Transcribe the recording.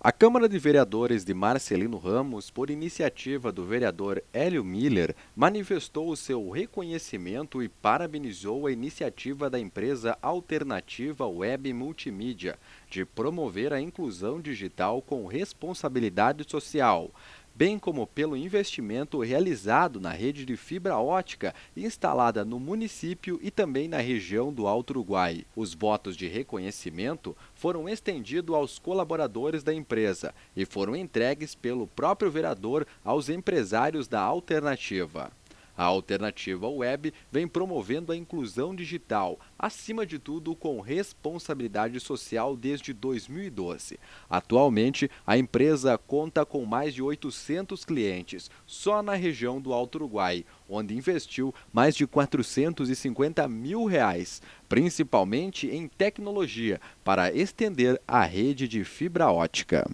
A Câmara de Vereadores de Marcelino Ramos, por iniciativa do vereador Hélio Miller, manifestou o seu reconhecimento e parabenizou a iniciativa da empresa Alternativa Web Multimídia de promover a inclusão digital com responsabilidade social bem como pelo investimento realizado na rede de fibra ótica instalada no município e também na região do Alto Uruguai. Os votos de reconhecimento foram estendidos aos colaboradores da empresa e foram entregues pelo próprio vereador aos empresários da alternativa. A alternativa web vem promovendo a inclusão digital, acima de tudo com responsabilidade social desde 2012. Atualmente, a empresa conta com mais de 800 clientes, só na região do Alto Uruguai, onde investiu mais de 450 mil reais, principalmente em tecnologia, para estender a rede de fibra ótica.